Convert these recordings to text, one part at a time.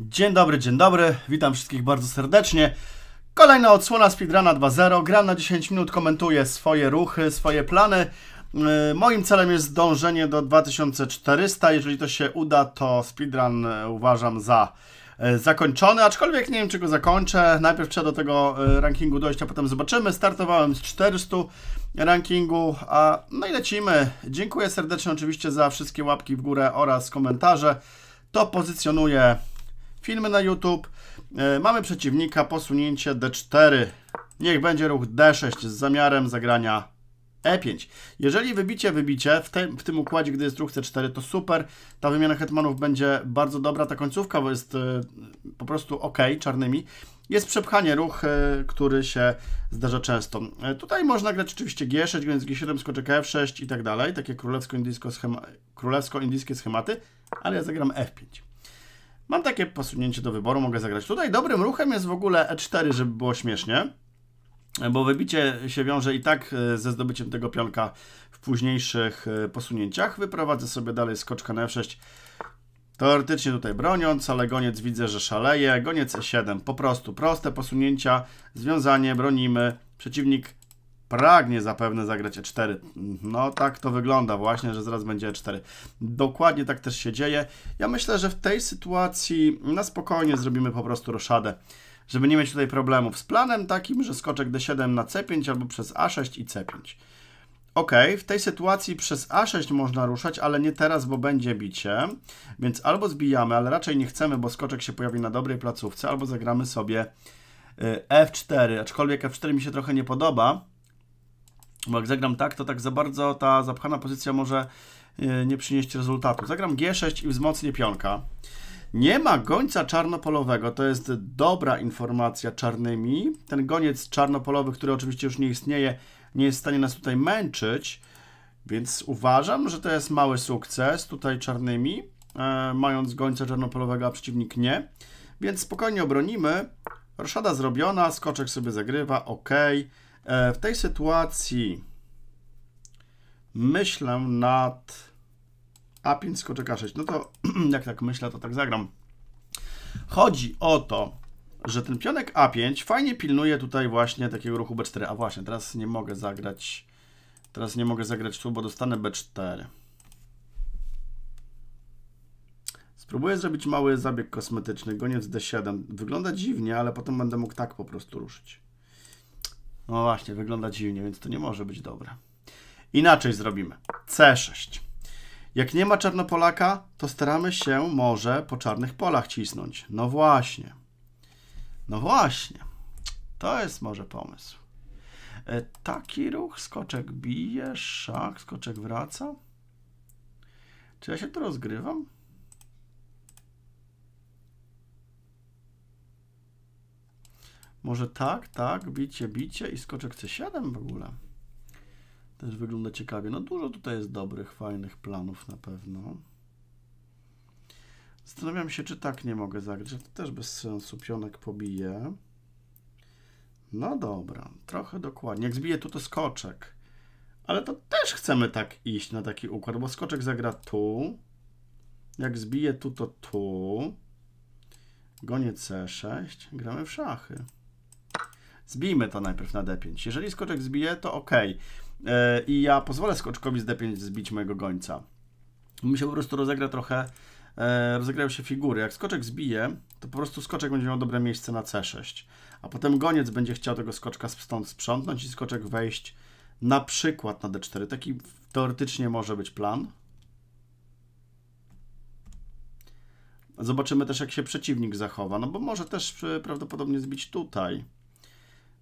Dzień dobry, dzień dobry, witam wszystkich bardzo serdecznie. Kolejna odsłona Speedruna 2.0. Gram na 10 minut, komentuję swoje ruchy, swoje plany. Y, moim celem jest dążenie do 2400. Jeżeli to się uda, to speedrun y, uważam za y, zakończony, aczkolwiek nie wiem, czy go zakończę. Najpierw trzeba do tego rankingu dojść, a potem zobaczymy. Startowałem z 400 rankingu, a no i lecimy. Dziękuję serdecznie oczywiście za wszystkie łapki w górę oraz komentarze. To pozycjonuje filmy na YouTube. E, mamy przeciwnika, posunięcie D4. Niech będzie ruch D6 z zamiarem zagrania E5. Jeżeli wybicie, wybicie w, w tym układzie, gdy jest ruch C4, to super. Ta wymiana hetmanów będzie bardzo dobra. Ta końcówka bo jest e, po prostu ok, czarnymi. Jest przepchanie ruch, e, który się zdarza często. tutaj można grać oczywiście G6, więc G7, skoczek F6 i tak dalej. Takie królewsko-indyjskie schema, królewsko schematy, ale ja zagram F5. Mam takie posunięcie do wyboru, mogę zagrać tutaj. Dobrym ruchem jest w ogóle e4, żeby było śmiesznie, bo wybicie się wiąże i tak e, ze zdobyciem tego pionka w późniejszych e, posunięciach. Wyprowadzę sobie dalej skoczka na f6, e teoretycznie tutaj broniąc, ale goniec widzę, że szaleje. Goniec e7, po prostu proste posunięcia, związanie, bronimy. Przeciwnik pragnie zapewne zagrać E4. No tak to wygląda właśnie, że zaraz będzie E4. Dokładnie tak też się dzieje. Ja myślę, że w tej sytuacji na spokojnie zrobimy po prostu roszadę, żeby nie mieć tutaj problemów z planem takim, że skoczek D7 na C5 albo przez A6 i C5. Ok, w tej sytuacji przez A6 można ruszać, ale nie teraz, bo będzie bicie, więc albo zbijamy, ale raczej nie chcemy, bo skoczek się pojawi na dobrej placówce, albo zagramy sobie y, F4, aczkolwiek F4 mi się trochę nie podoba, bo jak zagram tak, to tak za bardzo ta zapchana pozycja może e, nie przynieść rezultatu. Zagram G6 i wzmocnię pionka. Nie ma gońca czarnopolowego, to jest dobra informacja czarnymi. Ten goniec czarnopolowy, który oczywiście już nie istnieje, nie jest w stanie nas tutaj męczyć, więc uważam, że to jest mały sukces tutaj czarnymi, e, mając gońca czarnopolowego, a przeciwnik nie. Więc spokojnie obronimy. Roszada zrobiona, skoczek sobie zagrywa, ok. E, w tej sytuacji myślę nad A5 skoczek A6. No to jak tak myślę, to tak zagram. Chodzi o to, że ten pionek A5 fajnie pilnuje tutaj właśnie takiego ruchu B4. A właśnie, teraz nie mogę zagrać teraz nie mogę zagrać tu, bo dostanę B4. Spróbuję zrobić mały zabieg kosmetyczny, goniec D7. Wygląda dziwnie, ale potem będę mógł tak po prostu ruszyć. No właśnie, wygląda dziwnie, więc to nie może być dobre. Inaczej zrobimy. C6. Jak nie ma czarnopolaka, to staramy się może po czarnych polach cisnąć. No właśnie. No właśnie. To jest może pomysł. E, taki ruch, skoczek bije, szach, skoczek wraca. Czy ja się tu rozgrywam? Może tak, tak, bicie, bicie i skoczek C7 w ogóle. Też wygląda ciekawie. No dużo tutaj jest dobrych, fajnych planów na pewno. Zastanawiam się, czy tak nie mogę zagrać. To też bez sensu. Pionek pobije. No dobra, trochę dokładnie. Jak zbije tu, to skoczek. Ale to też chcemy tak iść na taki układ, bo skoczek zagra tu. Jak zbije tu, to tu. Gonie C6. Gramy w szachy. Zbijmy to najpierw na D5. Jeżeli skoczek zbije, to ok. E, I ja pozwolę skoczkowi z D5 zbić mojego gońca. Mi się po prostu rozegra trochę, e, rozegrają się figury. Jak skoczek zbije, to po prostu skoczek będzie miał dobre miejsce na C6. A potem goniec będzie chciał tego skoczka stąd sprzątnąć i skoczek wejść na przykład na D4. Taki teoretycznie może być plan. Zobaczymy też, jak się przeciwnik zachowa, no bo może też e, prawdopodobnie zbić tutaj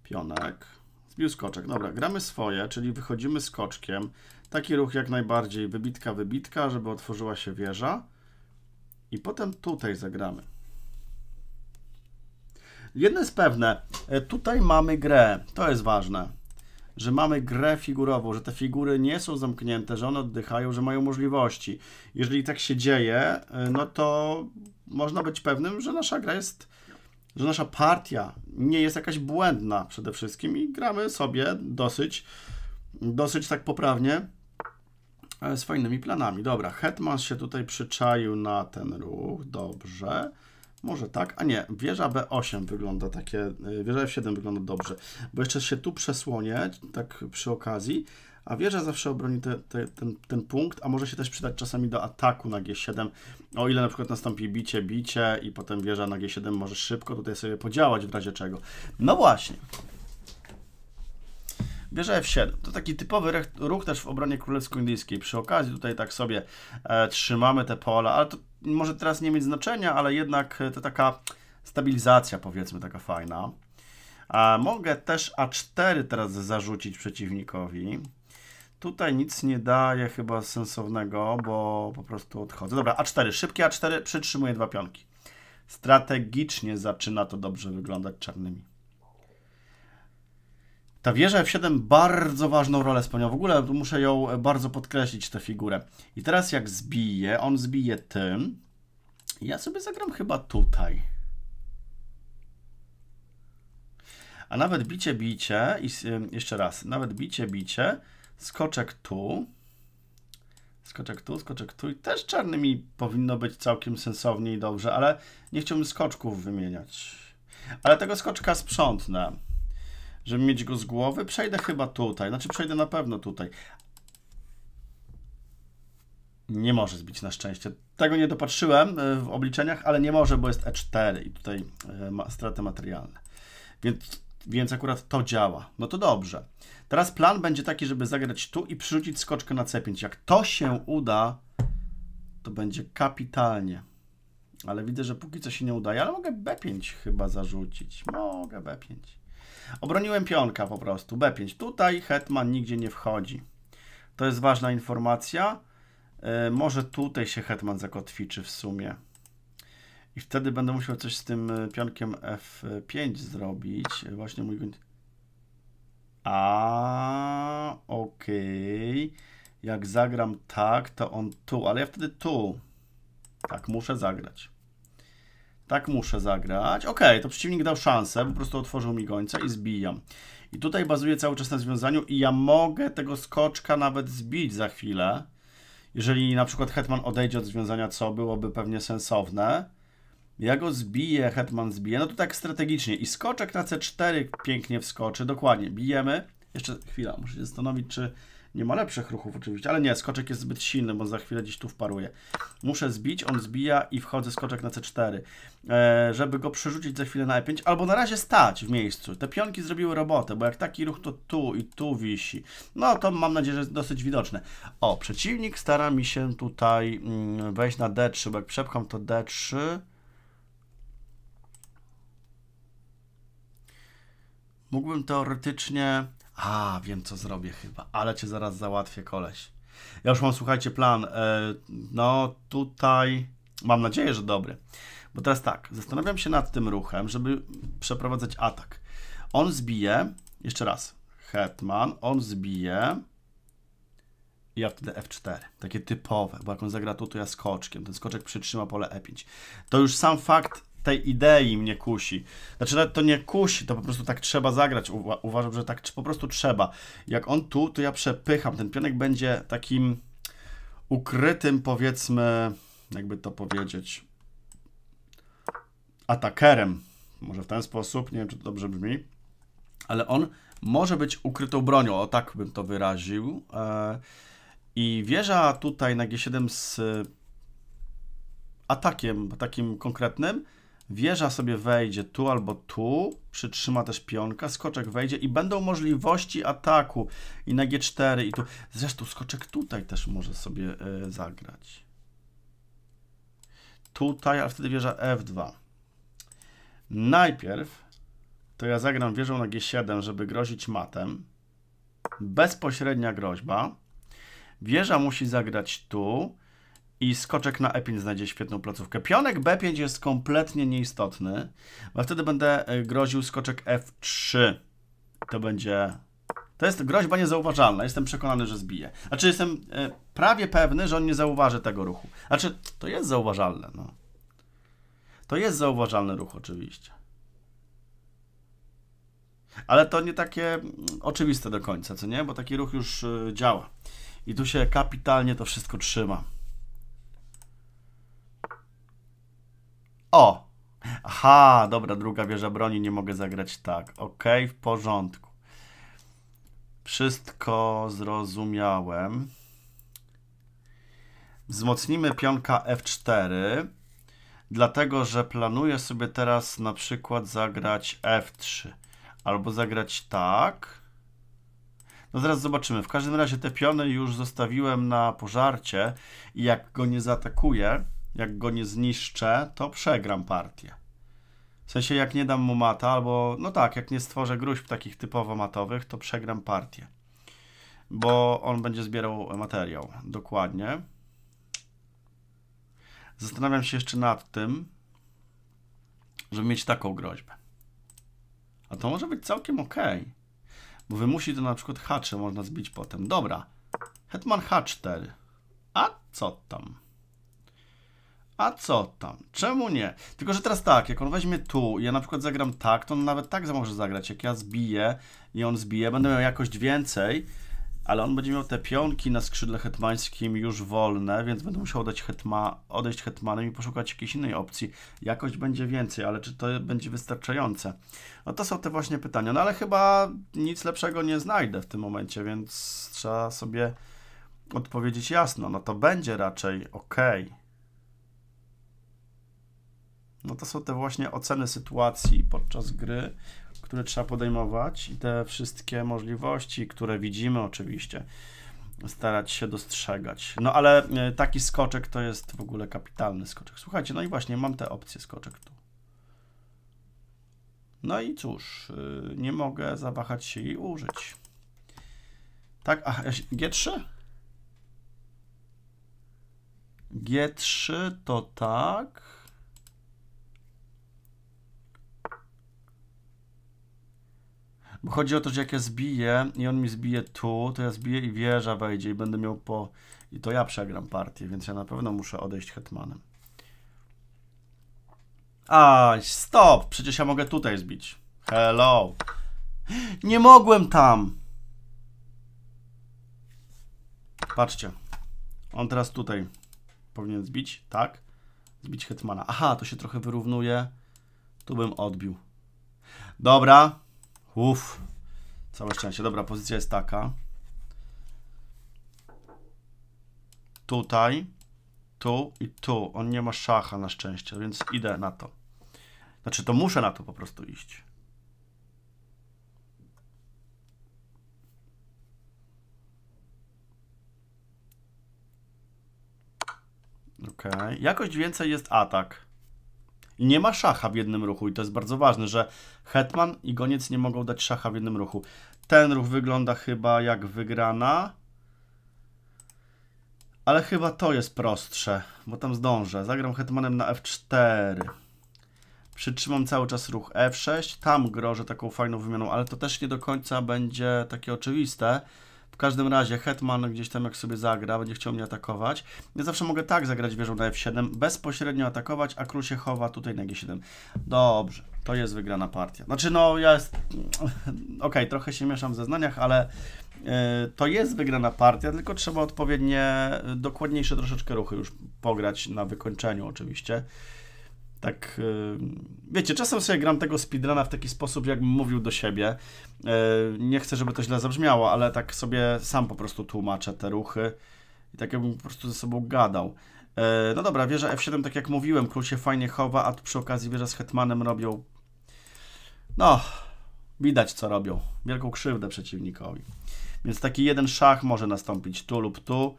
pionek, zbił skoczek. Dobra, gramy swoje, czyli wychodzimy skoczkiem. Taki ruch jak najbardziej, wybitka, wybitka, żeby otworzyła się wieża. I potem tutaj zagramy. Jedno jest pewne, e, tutaj mamy grę, to jest ważne, że mamy grę figurową, że te figury nie są zamknięte, że one oddychają, że mają możliwości. Jeżeli tak się dzieje, e, no to można być pewnym, że nasza gra jest że nasza partia nie jest jakaś błędna przede wszystkim i gramy sobie dosyć, dosyć tak poprawnie e, z fajnymi planami. Dobra, Hetman się tutaj przyczaił na ten ruch, dobrze. Może tak, a nie, wieża B8 wygląda takie, e, wieża F7 wygląda dobrze, bo jeszcze się tu przesłonię, tak przy okazji, a wieża zawsze obroni te, te, ten, ten punkt, a może się też przydać czasami do ataku na G7, o ile na przykład nastąpi bicie, bicie i potem wieża na G7 może szybko tutaj sobie podziałać w razie czego. No właśnie. Wieża F7 to taki typowy ruch też w obronie królewsko-indyjskiej. Przy okazji tutaj tak sobie e, trzymamy te pola, ale to może teraz nie mieć znaczenia, ale jednak e, to taka stabilizacja powiedzmy taka fajna. A e, mogę też A4 teraz zarzucić przeciwnikowi. Tutaj nic nie daje chyba sensownego, bo po prostu odchodzę. Dobra, A4, szybkie A4, przytrzymuję dwa pionki. Strategicznie zaczyna to dobrze wyglądać czarnymi. Ta wieża F7 bardzo ważną rolę spełnia. W ogóle muszę ją bardzo podkreślić, tę figurę. I teraz jak zbije, on zbije tym. Ja sobie zagram chyba tutaj. A nawet bicie, bicie, i jeszcze raz, nawet bicie, bicie, skoczek tu, skoczek tu, skoczek tu i też mi powinno być całkiem sensownie i dobrze, ale nie chciałbym skoczków wymieniać. Ale tego skoczka sprzątnę, żeby mieć go z głowy. Przejdę chyba tutaj, znaczy przejdę na pewno tutaj. Nie może zbić na szczęście. Tego nie dopatrzyłem e, w obliczeniach, ale nie może, bo jest E4 i tutaj e, ma straty materialne. Więc, więc akurat to działa. No to dobrze. Teraz plan będzie taki, żeby zagrać tu i przyrzucić skoczkę na C5. Jak to się uda, to będzie kapitalnie. Ale widzę, że póki co się nie udaje, ale mogę B5 chyba zarzucić. Mogę B5. Obroniłem pionka po prostu, B5. Tutaj hetman nigdzie nie wchodzi. To jest ważna informacja. Yy, może tutaj się hetman zakotwiczy w sumie. I wtedy będę musiał coś z tym e, pionkiem F5 zrobić. E, właśnie mój a, okej. Okay. Jak zagram tak, to on tu, ale ja wtedy tu. Tak, muszę zagrać. Tak muszę zagrać. Ok, to przeciwnik dał szansę, po prostu otworzył mi gońca i zbijam. I tutaj bazuję cały czas na związaniu i ja mogę tego skoczka nawet zbić za chwilę. Jeżeli na przykład hetman odejdzie od związania, co byłoby pewnie sensowne, ja go zbiję, hetman zbije. No tu tak strategicznie. I skoczek na c4 pięknie wskoczy. Dokładnie, bijemy. Jeszcze chwila, muszę się zastanowić, czy nie ma lepszych ruchów oczywiście. Ale nie, skoczek jest zbyt silny, bo za chwilę gdzieś tu wparuje. Muszę zbić, on zbija i wchodzę skoczek na c4. E, żeby go przerzucić za chwilę na e5. Albo na razie stać w miejscu. Te pionki zrobiły robotę, bo jak taki ruch to tu i tu wisi. No to mam nadzieję, że jest dosyć widoczne. O, przeciwnik stara mi się tutaj mm, wejść na d3, bo jak przepcham to d3... mógłbym teoretycznie... A, wiem co zrobię chyba, ale cię zaraz załatwię, koleś. Ja już mam, słuchajcie, plan. E, no, tutaj mam nadzieję, że dobry. Bo teraz tak, zastanawiam się nad tym ruchem, żeby przeprowadzać atak. On zbije, jeszcze raz, Hetman, on zbije i ja wtedy F4. Takie typowe, bo jak on zagra tu, to ja skoczkiem. Ten skoczek przytrzyma pole E5. To już sam fakt tej idei mnie kusi. Znaczy to nie kusi, to po prostu tak trzeba zagrać. uważam, że tak po prostu trzeba. Jak on tu, to ja przepycham. Ten pionek będzie takim ukrytym, powiedzmy, jakby to powiedzieć, atakerem. Może w ten sposób, nie wiem, czy to dobrze brzmi. Ale on może być ukrytą bronią, o tak bym to wyraził. E, I wieża tutaj na G7 z atakiem, takim konkretnym, Wieża sobie wejdzie tu albo tu, przytrzyma też pionka, skoczek wejdzie i będą możliwości ataku i na G4 i tu. Zresztą skoczek tutaj też może sobie y, zagrać. Tutaj, a wtedy wieża F2. Najpierw to ja zagram wieżą na G7, żeby grozić matem. Bezpośrednia groźba. Wieża musi zagrać tu i skoczek na E5 znajdzie świetną placówkę. Pionek B5 jest kompletnie nieistotny, bo wtedy będę e, groził skoczek F3. To będzie... To jest groźba niezauważalna. Jestem przekonany, że zbije. Znaczy, jestem e, prawie pewny, że on nie zauważy tego ruchu. Znaczy, to jest zauważalne, no. To jest zauważalny ruch, oczywiście. Ale to nie takie mm, oczywiste do końca, co nie? Bo taki ruch już e, działa. I tu się kapitalnie to wszystko trzyma. Aha, dobra, druga wieża broni, nie mogę zagrać tak. Ok, w porządku. Wszystko zrozumiałem. Wzmocnimy pionka F4, dlatego że planuję sobie teraz na przykład zagrać F3 albo zagrać tak. No zaraz zobaczymy. W każdym razie te piony już zostawiłem na pożarcie i jak go nie zaatakuję, jak go nie zniszczę, to przegram partię. W sensie jak nie dam mu mata, albo no tak, jak nie stworzę gruźb takich typowo matowych, to przegram partię. Bo on będzie zbierał materiał. Dokładnie. Zastanawiam się jeszcze nad tym, żeby mieć taką groźbę. A to może być całkiem ok. Bo wymusi to na przykład hacze można zbić potem. Dobra. Hetman H4. A co tam? a co tam? Czemu nie? Tylko, że teraz tak, jak on weźmie tu, ja na przykład zagram tak, to on nawet tak może zagrać. Jak ja zbiję i on zbije, będę miał jakość więcej, ale on będzie miał te pionki na skrzydle hetmańskim już wolne, więc będę musiał dać hetma, odejść hetmanem i poszukać jakiejś innej opcji. Jakość będzie więcej, ale czy to będzie wystarczające? No to są te właśnie pytania. No ale chyba nic lepszego nie znajdę w tym momencie, więc trzeba sobie odpowiedzieć jasno. No to będzie raczej ok no to są te właśnie oceny sytuacji podczas gry, które trzeba podejmować i te wszystkie możliwości, które widzimy oczywiście, starać się dostrzegać. No ale e, taki skoczek to jest w ogóle kapitalny skoczek. Słuchajcie, no i właśnie mam te opcje skoczek tu. No i cóż, y, nie mogę zawahać się jej użyć. Tak, a G3? G3 to tak. Bo chodzi o to, że jak ja zbiję i on mi zbije tu, to ja zbiję i wieża wejdzie i będę miał po... I to ja przegram partię, więc ja na pewno muszę odejść hetmanem. A, stop! Przecież ja mogę tutaj zbić. Hello! Nie mogłem tam! Patrzcie. On teraz tutaj powinien zbić, tak? Zbić hetmana. Aha, to się trochę wyrównuje. Tu bym odbił. Dobra, Uff, całe szczęście. Dobra, pozycja jest taka. Tutaj, tu i tu. On nie ma szacha na szczęście, więc idę na to. Znaczy, to muszę na to po prostu iść. Okej, okay. jakoś więcej jest atak. I nie ma szacha w jednym ruchu i to jest bardzo ważne, że hetman i goniec nie mogą dać szacha w jednym ruchu. Ten ruch wygląda chyba jak wygrana. Ale chyba to jest prostsze, bo tam zdążę. Zagram hetmanem na f4. Przytrzymam cały czas ruch f6. Tam grożę taką fajną wymianą, ale to też nie do końca będzie takie oczywiste. W każdym razie Hetman gdzieś tam jak sobie zagra, będzie chciał mnie atakować. Ja zawsze mogę tak zagrać wieżą na f7, bezpośrednio atakować, a król się chowa tutaj na g7. Dobrze, to jest wygrana partia. Znaczy no, ja jest... Okej, okay, trochę się mieszam w zeznaniach, ale yy, to jest wygrana partia, tylko trzeba odpowiednie, dokładniejsze troszeczkę ruchy już pograć na wykończeniu oczywiście tak, y, wiecie, czasem sobie gram tego speedruna w taki sposób, jakbym mówił do siebie. Y, nie chcę, żeby to źle zabrzmiało, ale tak sobie sam po prostu tłumaczę te ruchy i tak jakbym po prostu ze sobą gadał. Y, no dobra, wieża F7, tak jak mówiłem, król się fajnie chowa, a przy okazji wieża z hetmanem robią... No, widać co robią. Wielką krzywdę przeciwnikowi. Więc taki jeden szach może nastąpić tu lub tu.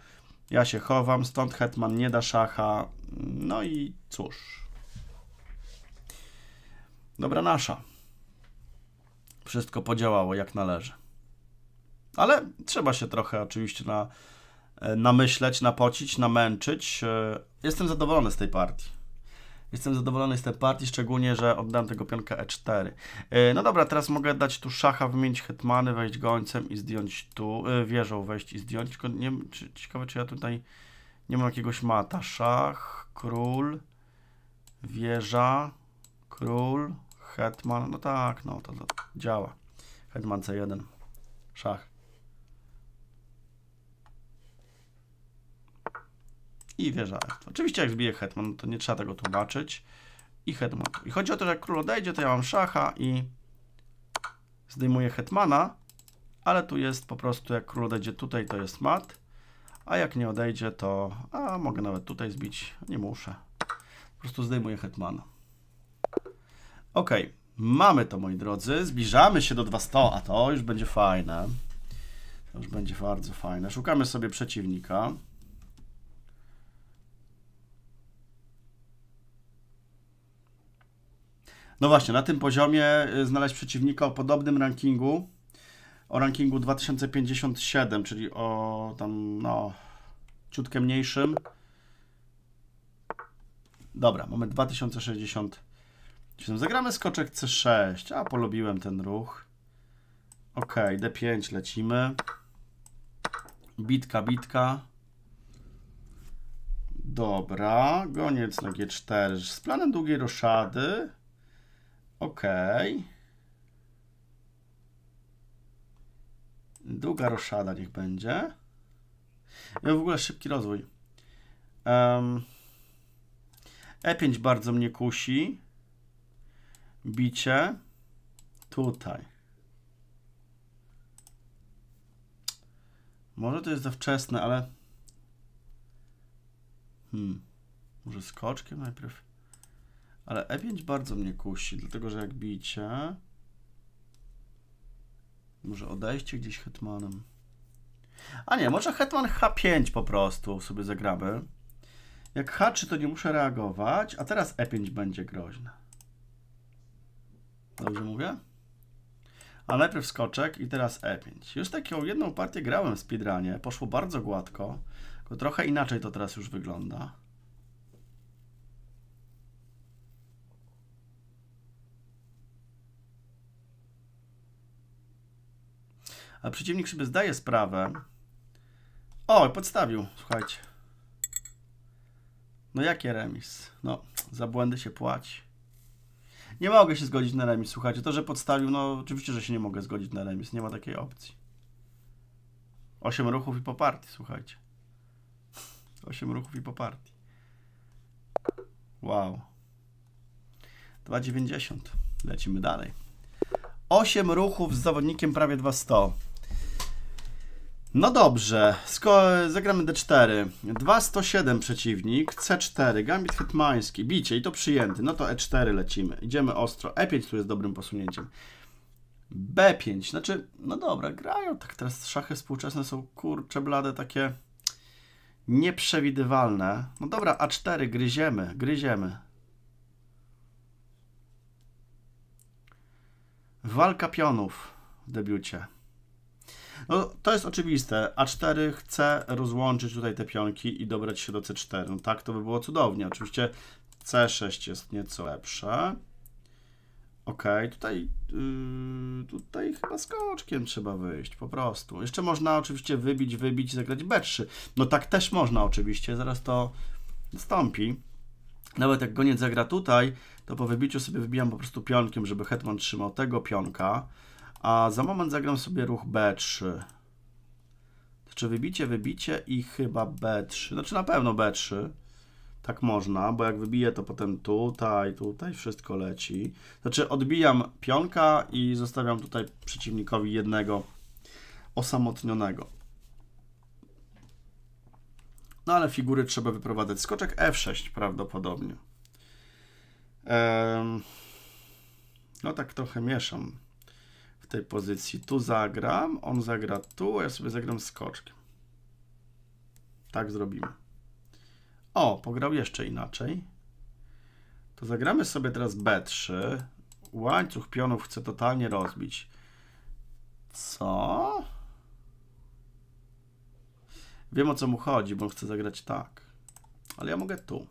Ja się chowam, stąd hetman nie da szacha. No i cóż... Dobra nasza. Wszystko podziałało jak należy. Ale trzeba się trochę oczywiście na, e, namyśleć, napocić, namęczyć. E, jestem zadowolony z tej partii. Jestem zadowolony z tej partii, szczególnie, że oddałem tego pionka e4. E, no dobra, teraz mogę dać tu szacha, wymienić hetmany, wejść gońcem i zdjąć tu, wieżą wejść i zdjąć. Tylko nie, ciekawe, czy ja tutaj nie mam jakiegoś mata. Szach, król, wieża, król, Hetman, no tak, no to, to działa. Hetman C1, szach. I wieża F2. Oczywiście jak zbije hetman, to nie trzeba tego tłumaczyć. I hetman. I chodzi o to, że jak król odejdzie, to ja mam szacha i zdejmuję hetmana, ale tu jest po prostu, jak król odejdzie tutaj, to jest mat, a jak nie odejdzie, to... a mogę nawet tutaj zbić, nie muszę. Po prostu zdejmuję hetmana. Ok, mamy to, moi drodzy. Zbliżamy się do 200, a to już będzie fajne. To już będzie bardzo fajne. Szukamy sobie przeciwnika. No właśnie, na tym poziomie y, znaleźć przeciwnika o podobnym rankingu, o rankingu 2057, czyli o tam, no, ciutkę mniejszym. Dobra, mamy 2060 Zagramy skoczek C6. A, polubiłem ten ruch. Ok, D5 lecimy. Bitka, bitka. Dobra, goniec na G4 z planem długiej roszady. Ok. Długa roszada niech będzie. Ja no w ogóle szybki rozwój. Um, E5 bardzo mnie kusi bicie tutaj. Może to jest za wczesne, ale... Hmm. Może skoczkiem najpierw? Ale E5 bardzo mnie kusi, dlatego że jak bicie... Może odejście gdzieś hetmanem. A nie, może hetman H5 po prostu sobie zagramy. Jak h to nie muszę reagować, a teraz E5 będzie groźne. Dobrze mówię? A najpierw skoczek i teraz E5. Już taką jedną partię grałem w speedrunie. Poszło bardzo gładko. Tylko trochę inaczej to teraz już wygląda. A przeciwnik sobie zdaje sprawę. O, podstawił. Słuchajcie. No jakie remis? No, za błędy się płaci. Nie mogę się zgodzić na remis, słuchajcie. To, że podstawił, no oczywiście, że się nie mogę zgodzić na remis. Nie ma takiej opcji. Osiem ruchów i po partii, słuchajcie. Osiem ruchów i po partii. Wow. 2,90. Lecimy dalej. Osiem ruchów z zawodnikiem prawie 200. No dobrze, Sko zagramy d4. 2-107 przeciwnik, c4, gambit hetmański, bicie i to przyjęty. No to e4 lecimy. Idziemy ostro. e5 tu jest dobrym posunięciem. b5, znaczy, no dobra, grają tak teraz szachy współczesne są kurcze blade takie nieprzewidywalne. No dobra, a4 gryziemy, gryziemy. Walka pionów w debiucie. No to jest oczywiste. A4 chce rozłączyć tutaj te pionki i dobrać się do C4. No tak to by było cudownie. Oczywiście C6 jest nieco lepsze. Ok, tutaj, yy, tutaj chyba skoczkiem trzeba wyjść, po prostu. Jeszcze można oczywiście wybić, wybić i zagrać B3. No tak też można oczywiście, zaraz to nastąpi. Nawet jak goniec zagra tutaj, to po wybiciu sobie wybijam po prostu pionkiem, żeby hetman trzymał tego pionka. A za moment zagram sobie ruch B3. Czy wybicie, wybicie i chyba B3. Znaczy na pewno B3. Tak można, bo jak wybiję, to potem tutaj, tutaj wszystko leci. Znaczy odbijam pionka i zostawiam tutaj przeciwnikowi jednego osamotnionego. No ale figury trzeba wyprowadzać. Skoczek F6 prawdopodobnie. Ehm, no tak trochę mieszam w tej pozycji. Tu zagram, on zagra tu, a ja sobie zagram skoczkiem. Tak zrobimy. O, pograł jeszcze inaczej. To zagramy sobie teraz B3. Łańcuch pionów chcę totalnie rozbić. Co? Wiem o co mu chodzi, bo chce zagrać tak. Ale ja mogę tu.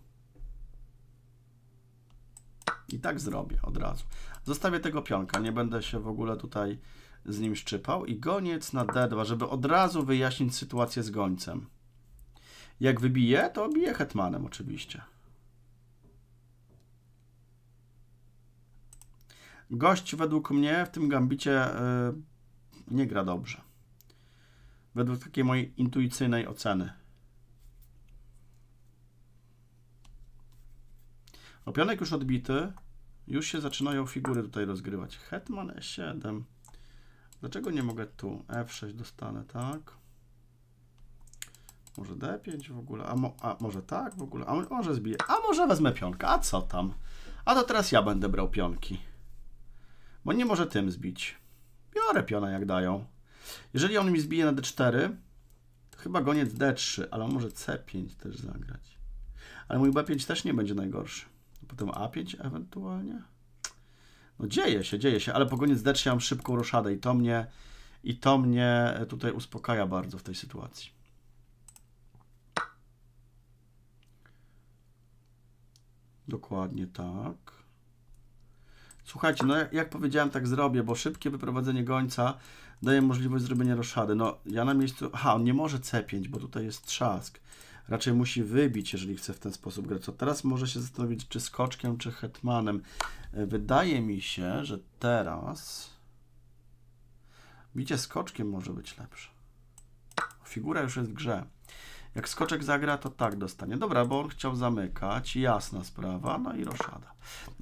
I tak zrobię od razu. Zostawię tego pionka, nie będę się w ogóle tutaj z nim szczypał. I goniec na D2, żeby od razu wyjaśnić sytuację z gońcem. Jak wybije, to bije hetmanem oczywiście. Gość według mnie w tym gambicie yy, nie gra dobrze. Według takiej mojej intuicyjnej oceny. Opionek już odbity. Już się zaczynają figury tutaj rozgrywać. Hetman E7. Dlaczego nie mogę tu? F6 dostanę, tak? Może D5 w ogóle? A, mo a może tak w ogóle? A może zbiję? A może wezmę pionka? A co tam? A to teraz ja będę brał pionki. Bo nie może tym zbić. Biorę piona jak dają. Jeżeli on mi zbije na D4, to chyba goniec D3, ale on może C5 też zagrać. Ale mój B5 też nie będzie najgorszy. Potem A5 ewentualnie. No dzieje się, dzieje się, ale po koniec D3 mam szybką roszadę i to mnie i to mnie tutaj uspokaja bardzo w tej sytuacji. Dokładnie tak. Słuchajcie, no jak powiedziałem, tak zrobię, bo szybkie wyprowadzenie gońca daje możliwość zrobienia roszady. No, ja na miejscu... Aha, on nie może C5, bo tutaj jest trzask raczej musi wybić, jeżeli chce w ten sposób grać. To teraz może się zastanowić, czy skoczkiem, czy hetmanem. E, wydaje mi się, że teraz bicie skoczkiem może być lepsze. Figura już jest w grze. Jak skoczek zagra, to tak dostanie. Dobra, bo on chciał zamykać, jasna sprawa, no i roszada.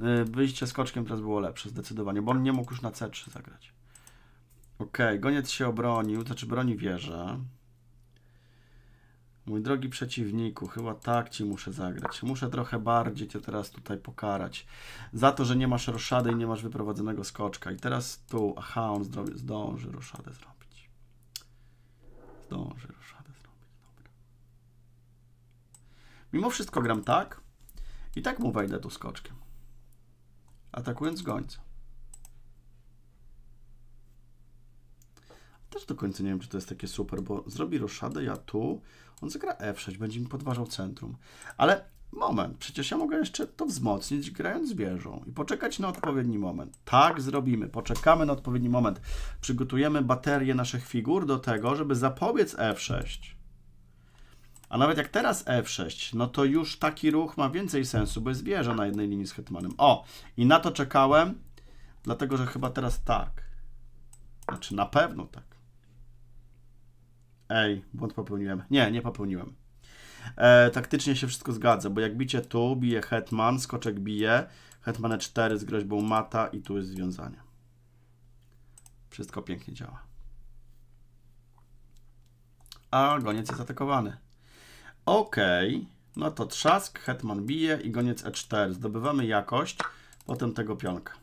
E, wyjście skoczkiem teraz było lepsze, zdecydowanie, bo on nie mógł już na C3 zagrać. Okej, okay, goniec się obronił, znaczy broni wieżę. Mój drogi przeciwniku, chyba tak ci muszę zagrać. Muszę trochę bardziej cię teraz tutaj pokarać. Za to, że nie masz roszady i nie masz wyprowadzonego skoczka. I teraz tu, aha, on zdąży roszadę zrobić. Zdąży roszadę zrobić, dobra. Mimo wszystko gram tak. I tak mu wejdę tu skoczkiem. Atakując gońca. Też do końca nie wiem, czy to jest takie super, bo zrobi roszadę, ja tu, on zagra f6, będzie mi podważał centrum. Ale moment, przecież ja mogę jeszcze to wzmocnić grając wieżą i poczekać na odpowiedni moment. Tak zrobimy, poczekamy na odpowiedni moment. Przygotujemy baterię naszych figur do tego, żeby zapobiec f6. A nawet jak teraz f6, no to już taki ruch ma więcej sensu, bo jest wieża na jednej linii z hetmanem. O, i na to czekałem, dlatego że chyba teraz tak. Znaczy na pewno tak. Ej, błąd popełniłem. Nie, nie popełniłem. E, taktycznie się wszystko zgadza, bo jak bicie tu, bije hetman, skoczek bije, hetman e4 z groźbą mata i tu jest związanie. Wszystko pięknie działa. A goniec jest atakowany. Okej, okay. no to trzask, hetman bije i goniec e4. Zdobywamy jakość, potem tego pionka.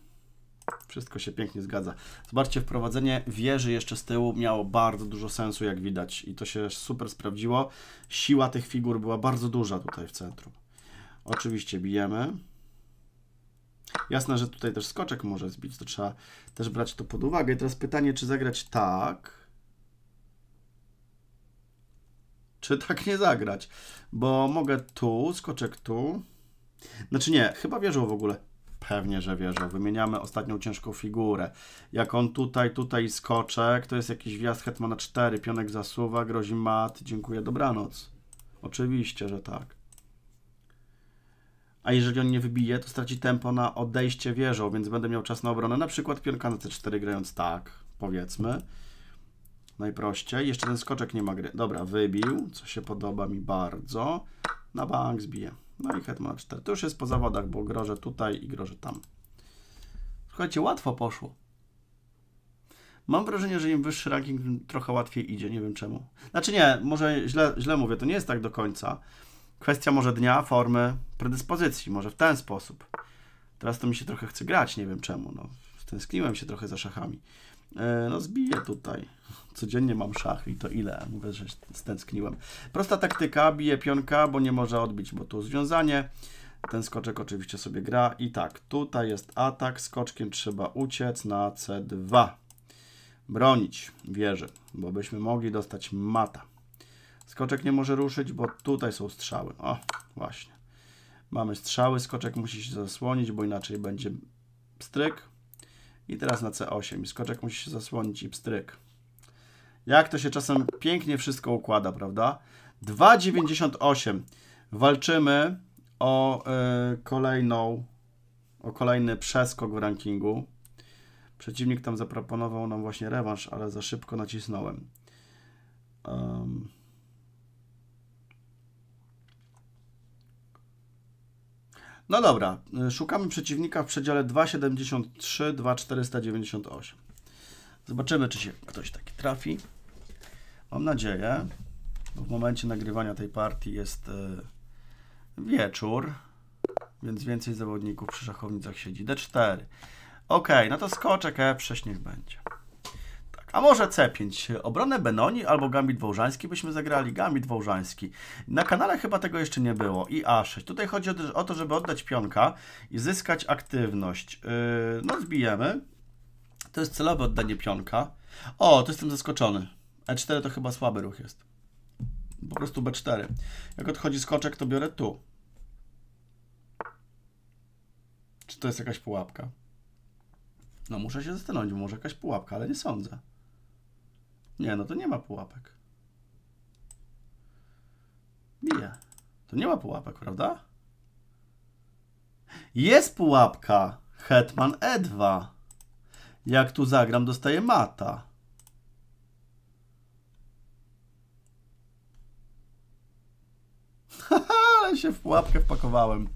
Wszystko się pięknie zgadza. Zobaczcie, wprowadzenie wieży jeszcze z tyłu miało bardzo dużo sensu, jak widać. I to się super sprawdziło. Siła tych figur była bardzo duża tutaj w centrum. Oczywiście bijemy. Jasne, że tutaj też skoczek może zbić, to trzeba też brać to pod uwagę. I teraz pytanie, czy zagrać tak, czy tak nie zagrać, bo mogę tu, skoczek tu. Znaczy nie, chyba wieżą w ogóle pewnie, że wierzą. Wymieniamy ostatnią ciężką figurę. Jak on tutaj, tutaj skoczek, to jest jakiś wjazd hetmana 4, pionek zasuwa, grozi mat, dziękuję, dobranoc. Oczywiście, że tak. A jeżeli on nie wybije, to straci tempo na odejście wieżą, więc będę miał czas na obronę, na przykład pionka na C4 grając tak, powiedzmy. Najprościej. Jeszcze ten skoczek nie ma gry. Dobra, wybił, co się podoba mi bardzo. Na bank zbiję. No i hetman 4. To już jest po zawodach, bo grożę tutaj i grożę tam. Słuchajcie, łatwo poszło. Mam wrażenie, że im wyższy ranking, trochę łatwiej idzie, nie wiem czemu. Znaczy nie, może źle, źle mówię, to nie jest tak do końca. Kwestia może dnia, formy, predyspozycji, może w ten sposób. Teraz to mi się trochę chce grać, nie wiem czemu, no. Tęskniłem się trochę za szachami. E, no zbiję tutaj. Codziennie mam szachy i to ile? Mówię, że stęskniłem. Prosta taktyka, bije pionka, bo nie może odbić, bo tu związanie. Ten skoczek oczywiście sobie gra. I tak, tutaj jest atak, skoczkiem trzeba uciec na C2. Bronić wieży, bo byśmy mogli dostać mata. Skoczek nie może ruszyć, bo tutaj są strzały. O, właśnie. Mamy strzały, skoczek musi się zasłonić, bo inaczej będzie stryk. I teraz na C8. I skoczek musi się zasłonić i pstryk. Jak to się czasem pięknie wszystko układa, prawda? 2,98. Walczymy o y, kolejną, o kolejny przeskok w rankingu. Przeciwnik tam zaproponował nam właśnie rewanż, ale za szybko nacisnąłem. Um. No dobra, y, szukamy przeciwnika w przedziale 2,73-2,498. Zobaczymy, czy się ktoś taki trafi. Mam nadzieję, bo w momencie nagrywania tej partii jest y, wieczór, więc więcej zawodników przy szachownicach siedzi. D4. Ok, no to skoczek E6 niech będzie. A może C5. Obronę Benoni albo Gambit Wołżański byśmy zagrali. Gambit Wołżański. Na kanale chyba tego jeszcze nie było. I A6. Tutaj chodzi o to, żeby oddać pionka i zyskać aktywność. Yy, no zbijemy. To jest celowe oddanie pionka. O, to jestem zaskoczony. E4 to chyba słaby ruch jest. Po prostu B4. Jak odchodzi skoczek, to biorę tu. Czy to jest jakaś pułapka? No muszę się zastanowić, może jakaś pułapka, ale nie sądzę. Nie, no to nie ma pułapek. Bije. To nie ma pułapek, prawda? Jest pułapka! Hetman E2. Jak tu zagram, dostaję mata. Haha, się w pułapkę wpakowałem.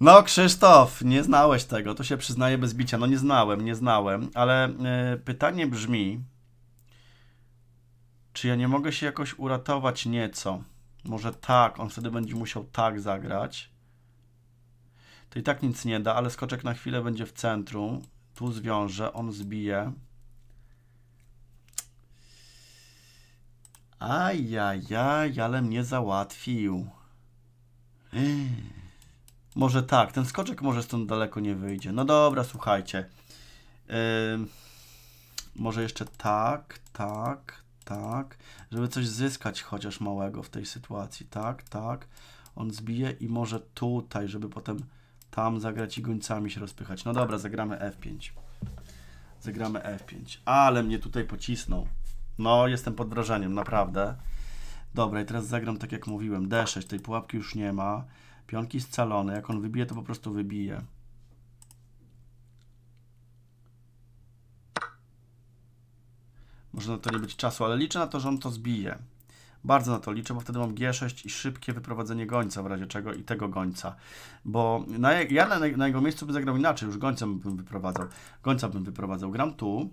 No Krzysztof, nie znałeś tego, to się przyznaję bez bicia. No nie znałem, nie znałem, ale y, pytanie brzmi, czy ja nie mogę się jakoś uratować nieco? Może tak, on wtedy będzie musiał tak zagrać. To i tak nic nie da, ale skoczek na chwilę będzie w centrum. Tu zwiąże, on zbije. Ajajaj, ale mnie załatwił. Yy. Może tak, ten skoczek może stąd daleko nie wyjdzie. No dobra, słuchajcie. Yy, może jeszcze tak, tak, tak, żeby coś zyskać chociaż małego w tej sytuacji. Tak, tak. On zbije i może tutaj, żeby potem tam zagrać i gońcami się rozpychać. No dobra, zagramy F5. Zagramy F5. Ale mnie tutaj pocisnął. No, jestem pod wrażeniem, naprawdę. Dobra, i teraz zagram tak jak mówiłem. D6, tej pułapki już nie ma. Pionki scalone. Jak on wybije, to po prostu wybije. Może na to nie być czasu, ale liczę na to, że on to zbije. Bardzo na to liczę, bo wtedy mam G6 i szybkie wyprowadzenie gońca w razie czego i tego gońca. Bo na, ja na, na jego miejscu by zagrał inaczej, już gońcem bym wyprowadzał. Gońca bym wyprowadzał. Gram tu.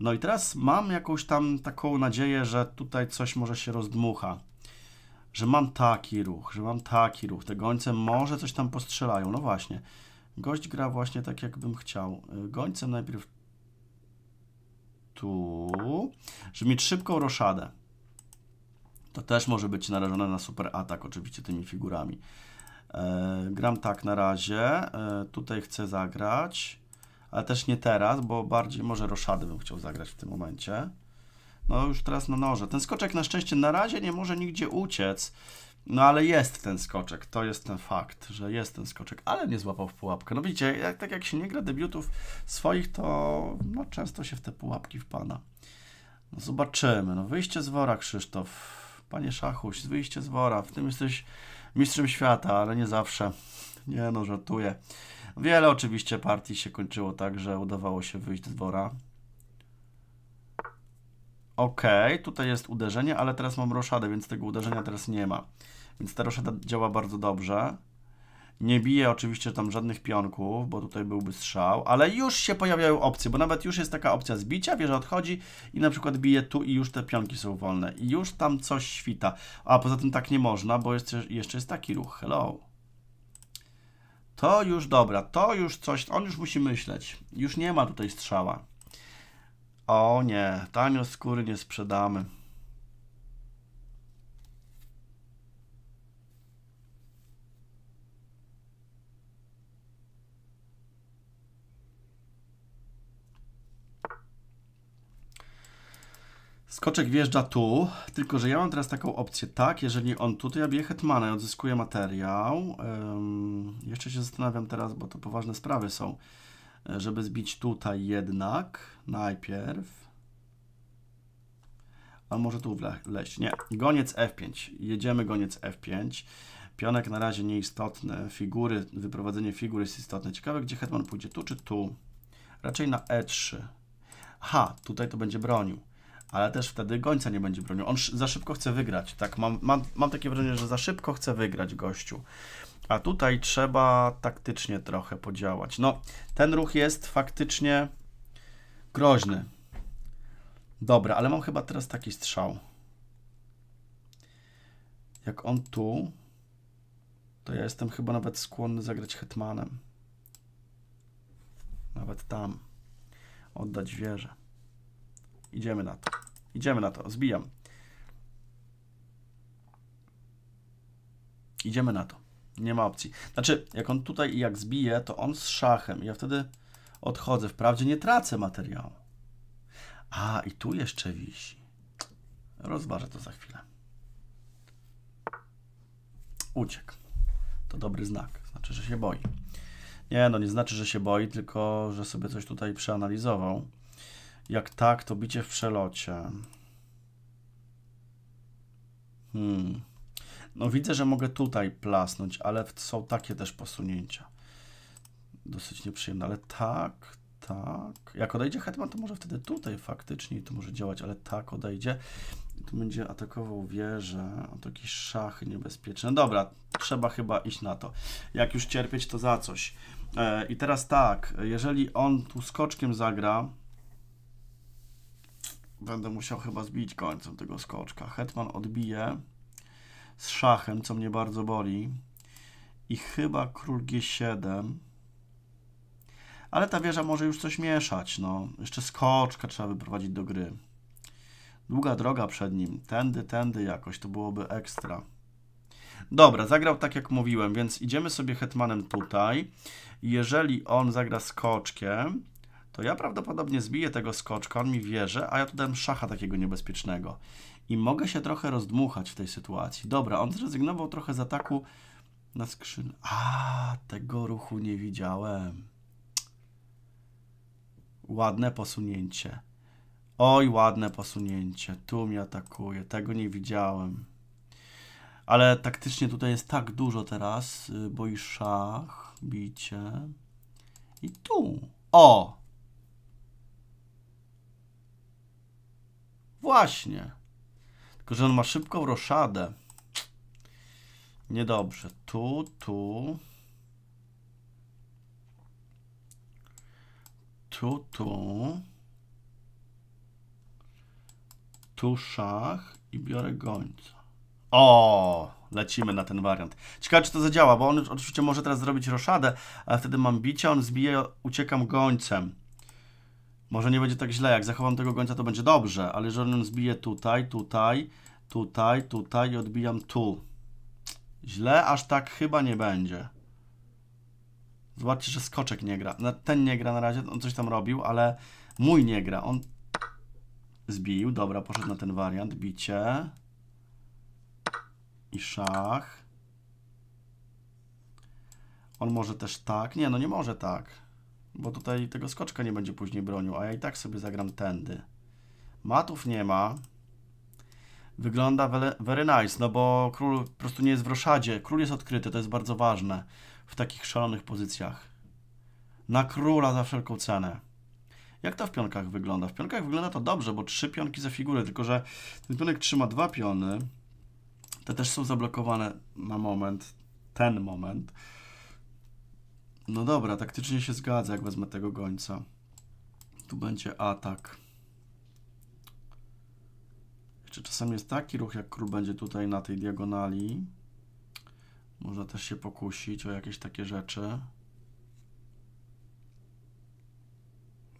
No i teraz mam jakąś tam taką nadzieję, że tutaj coś może się rozdmucha że mam taki ruch, że mam taki ruch. Te gońce może coś tam postrzelają. No właśnie. Gość gra właśnie tak, jakbym chciał. Y, Gońcem najpierw tu, żeby mieć szybką roszadę. To też może być narażone na super atak oczywiście tymi figurami. E, gram tak na razie. E, tutaj chcę zagrać, ale też nie teraz, bo bardziej może roszady bym chciał zagrać w tym momencie. No już teraz na noże. Ten skoczek na szczęście na razie nie może nigdzie uciec. No ale jest ten skoczek, to jest ten fakt, że jest ten skoczek, ale nie złapał w pułapkę. No widzicie, jak, tak jak się nie gra debiutów swoich, to no, często się w te pułapki wpada. No, zobaczymy. No wyjście z wora, Krzysztof. Panie Szachuś, wyjście z wora. W tym jesteś mistrzem świata, ale nie zawsze. Nie no, żartuję. Wiele oczywiście partii się kończyło tak, że udawało się wyjść z wora. Ok, tutaj jest uderzenie, ale teraz mam roszadę, więc tego uderzenia teraz nie ma. Więc ta roszada działa bardzo dobrze. Nie bije oczywiście tam żadnych pionków, bo tutaj byłby strzał, ale już się pojawiają opcje, bo nawet już jest taka opcja zbicia, wieża odchodzi i na przykład bije tu i już te pionki są wolne. I już tam coś świta. A poza tym tak nie można, bo jest, jeszcze jest taki ruch. Hello. To już dobra, to już coś, on już musi myśleć. Już nie ma tutaj strzała. O nie, tanio skóry nie sprzedamy. Skoczek wjeżdża tu, tylko że ja mam teraz taką opcję, tak, jeżeli on tu, to ja biję hetmana i odzyskuję materiał. Um, jeszcze się zastanawiam teraz, bo to poważne sprawy są. E, żeby zbić tutaj jednak najpierw. A może tu wleźć. Nie. Goniec F5. Jedziemy goniec F5. Pionek na razie nieistotny. Figury, wyprowadzenie figury jest istotne. Ciekawe, gdzie hetman pójdzie. Tu czy tu? Raczej na E3. Ha, tutaj to będzie bronił. Ale też wtedy gońca nie będzie bronił. On za szybko chce wygrać. Tak, mam, mam, mam takie wrażenie, że za szybko chce wygrać gościu. A tutaj trzeba taktycznie trochę podziałać. No, ten ruch jest faktycznie groźny. Dobra, ale mam chyba teraz taki strzał. Jak on tu, to ja jestem chyba nawet skłonny zagrać hetmanem. Nawet tam. Oddać wieżę. Idziemy na to. Idziemy na to. Zbijam. Idziemy na to. Nie ma opcji. Znaczy, jak on tutaj jak zbije, to on z szachem. Ja wtedy odchodzę. Wprawdzie nie tracę materiału. A, i tu jeszcze wisi. Rozważę to za chwilę. Uciekł. To dobry znak. Znaczy, że się boi. Nie, no nie znaczy, że się boi, tylko, że sobie coś tutaj przeanalizował. Jak tak, to bicie w przelocie. Hmm. No widzę, że mogę tutaj plasnąć, ale są takie też posunięcia. Dosyć nieprzyjemne, ale tak, tak. Jak odejdzie Hetman, to może wtedy tutaj faktycznie to może działać, ale tak odejdzie. Tu będzie atakował wieżę. O, to jakieś szachy niebezpieczne. No dobra, trzeba chyba iść na to. Jak już cierpieć, to za coś. E, I teraz tak, jeżeli on tu skoczkiem zagra, będę musiał chyba zbić końcem tego skoczka. Hetman odbije z szachem, co mnie bardzo boli. I chyba król G7. Ale ta wieża może już coś mieszać, no. Jeszcze skoczka trzeba wyprowadzić do gry. Długa droga przed nim. Tędy, tędy jakoś. To byłoby ekstra. Dobra, zagrał tak jak mówiłem, więc idziemy sobie hetmanem tutaj. Jeżeli on zagra skoczkiem, to ja prawdopodobnie zbiję tego skoczka, on mi wierzy, a ja tu dam szacha takiego niebezpiecznego i mogę się trochę rozdmuchać w tej sytuacji. Dobra, on zrezygnował trochę z ataku na skrzyn. A, tego ruchu nie widziałem. Ładne posunięcie. Oj, ładne posunięcie. Tu mnie atakuje. Tego nie widziałem. Ale taktycznie tutaj jest tak dużo teraz, y, bo i szach, bicie. I tu. O! Właśnie. Tylko, że on ma szybką roszadę. Niedobrze. Tu, tu. Tu, tu. Tu szach i biorę gońca. O, lecimy na ten wariant. Ciekawe, czy to zadziała, bo on oczywiście może teraz zrobić roszadę, a wtedy mam bicia, on zbije, uciekam gońcem. Może nie będzie tak źle, jak zachowam tego gońca, to będzie dobrze, ale jeżeli on zbije tutaj, tutaj, tutaj, tutaj i odbijam tu. Źle aż tak chyba nie będzie. Zobaczcie, że skoczek nie gra. Ten nie gra na razie, on coś tam robił, ale mój nie gra. On zbił, dobra, poszedł na ten wariant, bicie. I szach. On może też tak. Nie, no nie może tak. Bo tutaj tego skoczka nie będzie później bronił, a ja i tak sobie zagram tędy. Matów nie ma. Wygląda very nice, no bo król po prostu nie jest w roszadzie. Król jest odkryty, to jest bardzo ważne w takich szalonych pozycjach. Na króla za wszelką cenę. Jak to w pionkach wygląda? W pionkach wygląda to dobrze, bo trzy pionki za figurę, tylko że ten pionek trzyma dwa piony. Te też są zablokowane na moment, ten moment. No dobra, taktycznie się zgadza, jak wezmę tego gońca. Tu będzie atak. Jeszcze czasem jest taki ruch, jak król będzie tutaj na tej diagonali. Można też się pokusić o jakieś takie rzeczy.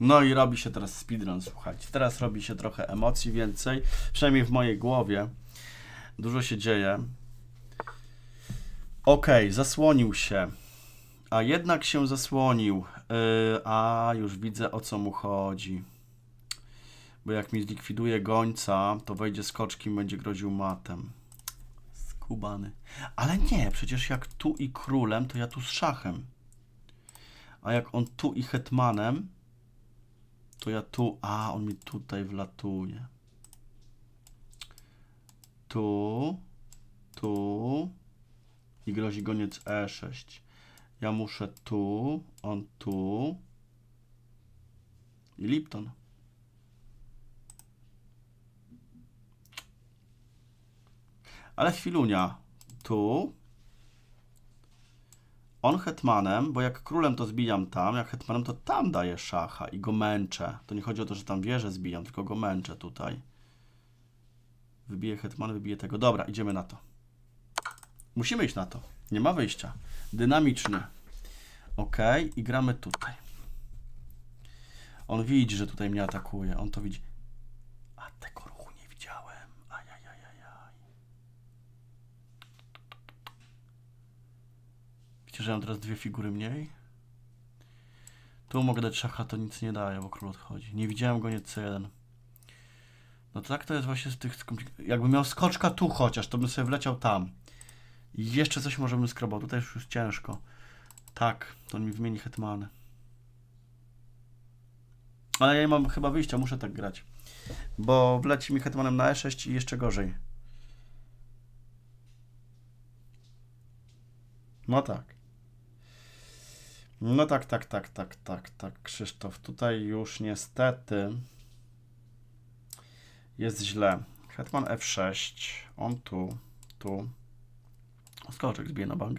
No i robi się teraz speedrun, słuchajcie. Teraz robi się trochę emocji więcej, przynajmniej w mojej głowie. Dużo się dzieje. Ok, zasłonił się. A jednak się zasłonił. Yy, a, już widzę o co mu chodzi. Bo jak mi zlikwiduje gońca, to wejdzie skoczkiem, będzie groził matem. Skubany. Ale nie, przecież jak tu i królem, to ja tu z szachem. A jak on tu i hetmanem, to ja tu... A, on mi tutaj wlatuje. Tu, tu i grozi goniec E6. Ja muszę tu, on tu i Lipton. Ale chwilunia. Tu. On hetmanem, bo jak królem to zbijam tam, jak hetmanem to tam daję szacha i go męczę. To nie chodzi o to, że tam wieżę zbijam, tylko go męczę tutaj. Wybiję hetman, wybiję tego. Dobra, idziemy na to. Musimy iść na to. Nie ma wyjścia dynamiczny. Ok, i gramy tutaj. On widzi, że tutaj mnie atakuje. On to widzi. A tego ruchu nie widziałem. Ajajajajaj. Widzicie, że mam teraz dwie figury mniej? Tu mogę dać szacha, to nic nie daje, bo król odchodzi. Nie widziałem go nie C1. No tak to jest właśnie z tych... Jakby miał skoczka tu chociaż, to bym sobie wleciał tam. Jeszcze coś możemy skrobać. Tutaj już ciężko. Tak, to mi wymieni hetmany. Ale ja nie mam chyba wyjścia, muszę tak grać. Bo wleci mi hetmanem na e6 i jeszcze gorzej. No tak. No tak, tak, tak, tak, tak, tak, Krzysztof. Tutaj już niestety jest źle. Hetman F6, on tu, tu skoczek zbije na bank.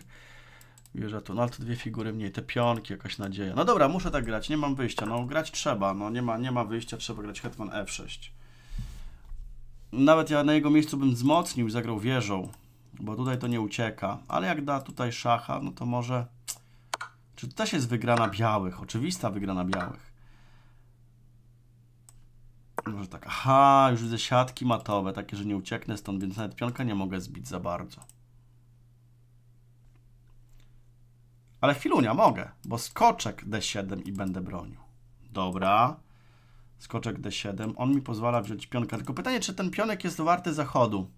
Wierzę tu, no ale to dwie figury mniej, te pionki, jakaś nadzieja. No dobra, muszę tak grać, nie mam wyjścia, no grać trzeba, no nie ma, nie ma wyjścia, trzeba grać hetman f6. Nawet ja na jego miejscu bym wzmocnił i zagrał wieżą, bo tutaj to nie ucieka, ale jak da tutaj szacha, no to może... Czy to też jest wygrana białych, oczywista wygrana białych. Może tak, aha, już widzę siatki matowe, takie, że nie ucieknę stąd, więc nawet pionka nie mogę zbić za bardzo. Ale chwilunia, mogę, bo skoczek D7 i będę bronił. Dobra. Skoczek D7. On mi pozwala wziąć pionka. Tylko pytanie, czy ten pionek jest warty zachodu?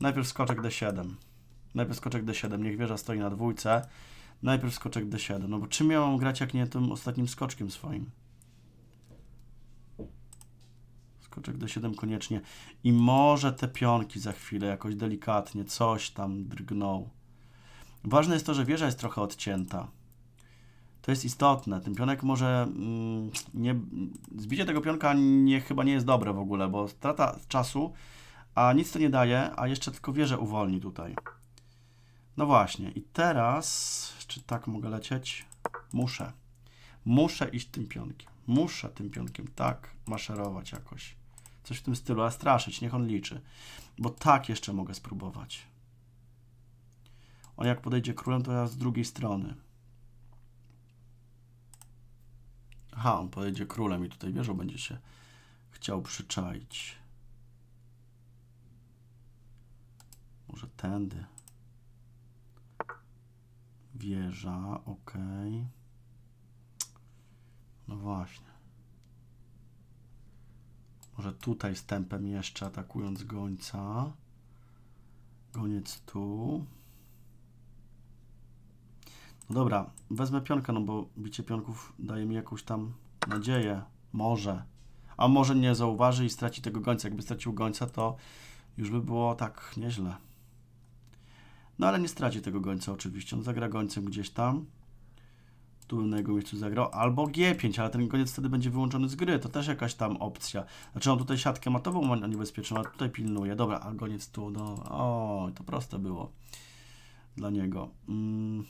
Najpierw skoczek D7. Najpierw skoczek D7. Niech wieża stoi na dwójce. Najpierw skoczek D7. No bo czym miałam grać, jak nie tym ostatnim skoczkiem swoim? Skoczek D7 koniecznie. I może te pionki za chwilę jakoś delikatnie coś tam drgnął. Ważne jest to, że wieża jest trochę odcięta. To jest istotne. Ten pionek może... Mm, nie, zbicie tego pionka nie, chyba nie jest dobre w ogóle, bo strata czasu, a nic to nie daje, a jeszcze tylko wieżę uwolni tutaj. No właśnie. I teraz... Czy tak mogę lecieć? Muszę. Muszę iść tym pionkiem. Muszę tym pionkiem tak maszerować jakoś. Coś w tym stylu, a straszyć, niech on liczy. Bo tak jeszcze mogę spróbować. On jak podejdzie królem, to ja z drugiej strony. Aha, on podejdzie królem i tutaj wieżą będzie się chciał przyczaić. Może tędy. Wieża, ok. No właśnie. Może tutaj stępem jeszcze atakując gońca. Goniec tu. Dobra, wezmę pionkę, no bo bicie pionków daje mi jakąś tam nadzieję. Może. A może nie zauważy i straci tego gońca. Jakby stracił gońca, to już by było tak nieźle. No ale nie straci tego gońca oczywiście. On zagra gońcem gdzieś tam. Tu bym na jego miejscu zagrał. Albo G5, ale ten koniec wtedy będzie wyłączony z gry. To też jakaś tam opcja. Znaczy on tutaj siatkę matową ma niebezpieczną, a tutaj pilnuje. Dobra, a goniec tu, no... O, to proste było dla niego. Mm.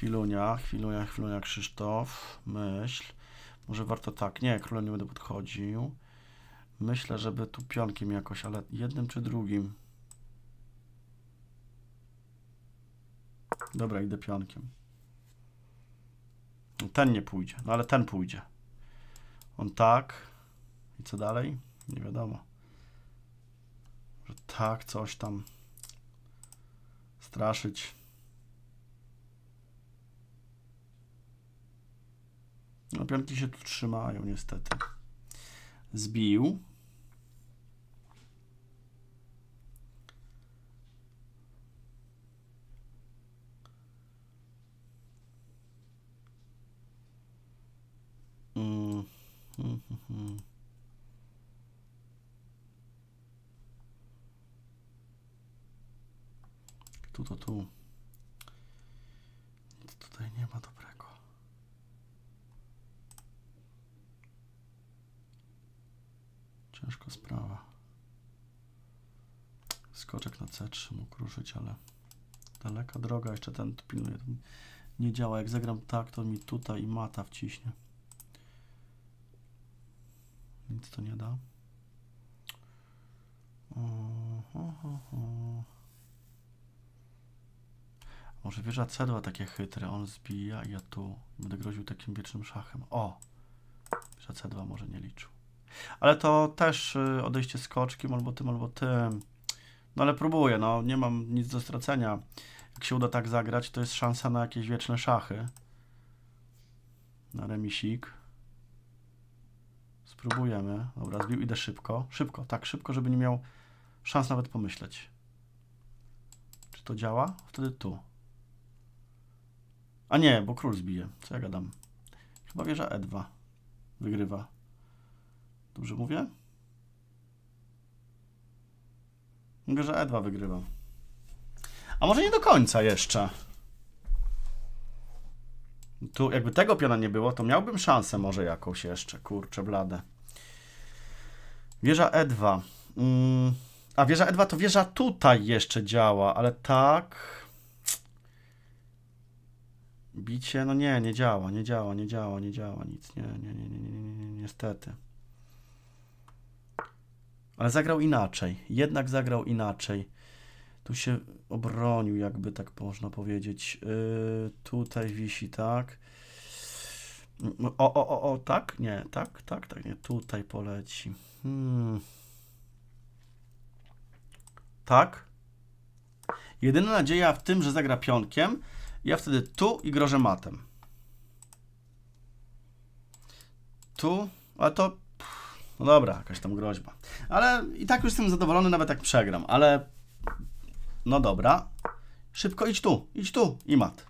Chwilunia, chwilunia, chwilunia, Krzysztof, myśl. Może warto tak, nie, królem nie będę podchodził. Myślę, żeby tu pionkiem jakoś, ale jednym czy drugim. Dobra, idę pionkiem. Ten nie pójdzie, no ale ten pójdzie. On tak. I co dalej? Nie wiadomo. Że tak, coś tam straszyć. No, pionki się tu trzymają niestety. Zbił. Tu to tu. Nic tutaj nie ma do Ciężka sprawa. Skoczek na C3 mógł ruszyć, ale daleka droga. Jeszcze ten pilnuje. Nie działa. Jak zagram tak, to mi tutaj i mata wciśnie. Nic to nie da. O, o, o, Może wieża C2 takie chytre. On zbija i ja tu będę groził takim wiecznym szachem. O! Wieża C2 może nie liczył. Ale to też y, odejście z koczkiem albo tym, albo tym. No ale próbuję, no nie mam nic do stracenia. Jak się uda tak zagrać, to jest szansa na jakieś wieczne szachy. Na remisik. Spróbujemy. Dobra, zbił, idę szybko. Szybko, tak szybko, żeby nie miał szans nawet pomyśleć. Czy to działa? Wtedy tu. A nie, bo król zbije. Co ja gadam? Chyba wieża E2 wygrywa. Dobrze mówię? Mówię, że E2 wygrywa. A może nie do końca jeszcze. Tu jakby tego piona nie było, to miałbym szansę może jakąś jeszcze. Kurczę, blade. Wieża E2. Mm, a wieża E2 to wieża tutaj jeszcze działa, ale tak... Bicie, no nie, nie działa, nie działa, nie działa, nie działa, nic, nie, nie, nie, nie, nie, nie, nie niestety. Ale zagrał inaczej. Jednak zagrał inaczej. Tu się obronił, jakby tak można powiedzieć. Yy, tutaj wisi, tak. Mm, o, o, o, o, tak? Nie, tak, tak, tak, nie. Tutaj poleci. Hmm. Tak. Jedyna nadzieja w tym, że zagra pionkiem. Ja wtedy tu i grożę matem. Tu, a to no dobra, jakaś tam groźba. Ale i tak już jestem zadowolony, nawet jak przegram, ale... No dobra. Szybko idź tu, idź tu i mat.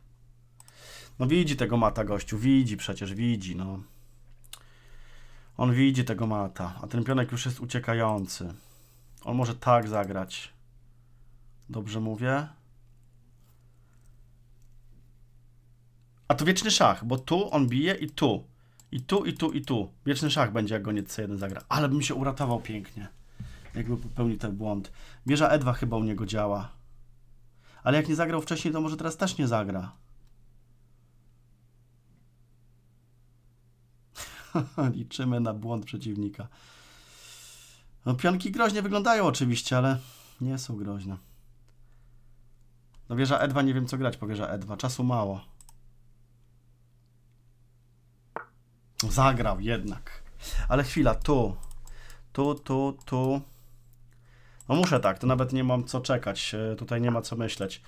No widzi tego mata gościu, widzi przecież, widzi, no. On widzi tego mata, a ten pionek już jest uciekający. On może tak zagrać. Dobrze mówię? A to wieczny szach, bo tu on bije i tu. I tu, i tu, i tu. Wieczny szach będzie, jak goniec C1 zagra. Ale bym się uratował pięknie. Jakby popełnił ten błąd. Wieża E2 chyba u niego działa. Ale jak nie zagrał wcześniej, to może teraz też nie zagra. Liczymy na błąd przeciwnika. No, pionki groźnie wyglądają oczywiście, ale nie są groźne. No wieża E2, nie wiem co grać po wieża E2. Czasu mało. Zagrał jednak. Ale chwila, tu. Tu, tu, tu. No muszę tak, to nawet nie mam co czekać. E, tutaj nie ma co myśleć.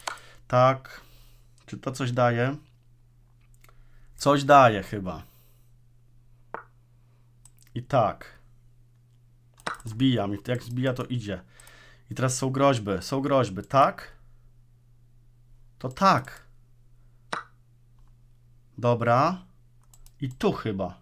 Tak. Czy to coś daje? Coś daje chyba. I tak. Zbijam. I jak zbija, to idzie. I teraz są groźby. Są groźby. Tak? To tak. Dobra. I tu chyba.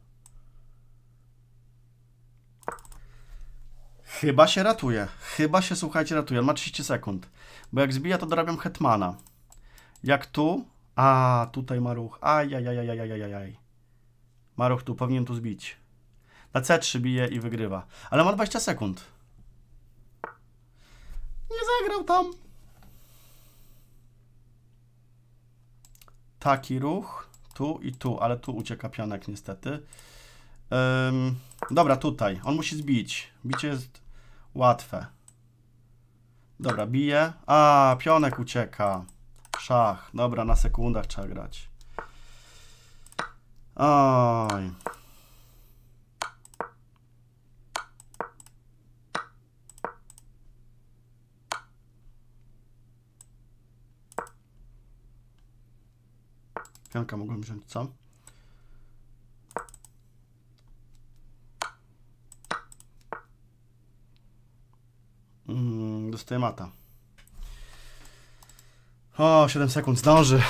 Chyba się ratuje. Chyba się, słuchajcie, ratuje. On ma 30 sekund. Bo jak zbija, to dorabiam Hetmana. Jak tu... A, tutaj ma ruch. Ajajajajajajajaj. Ma ruch tu, powinien tu zbić. Na C3 bije i wygrywa. Ale ma 20 sekund. Nie zagrał tam. Taki ruch. Tu i tu, ale tu ucieka pianek niestety. Um, dobra, tutaj. On musi zbić. Bicie jest Łatwe. Dobra, bije. A, pionek ucieka. Szach. Dobra, na sekundach trzeba grać. Oj. Pionka mogłem wziąć, co? temata. O, 7 sekund zdąży.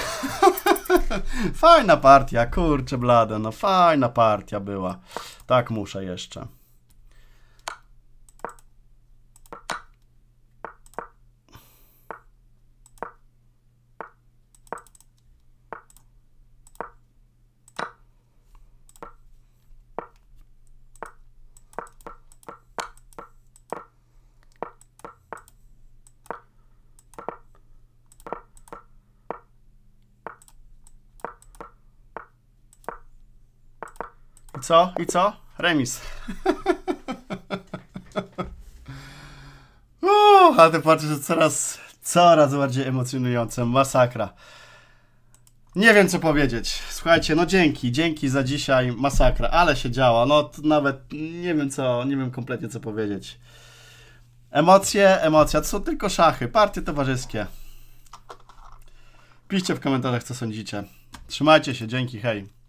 fajna partia, kurczę blada, no fajna partia była. Tak muszę jeszcze. Co? I co? Remis. Uuu, a te patrzę, że coraz, coraz bardziej emocjonujące. Masakra. Nie wiem, co powiedzieć. Słuchajcie, no dzięki, dzięki za dzisiaj. Masakra, ale się działa. No nawet nie wiem, co, nie wiem kompletnie, co powiedzieć. Emocje, emocja. To są tylko szachy, partie towarzyskie. Piszcie w komentarzach, co sądzicie. Trzymajcie się, dzięki, hej.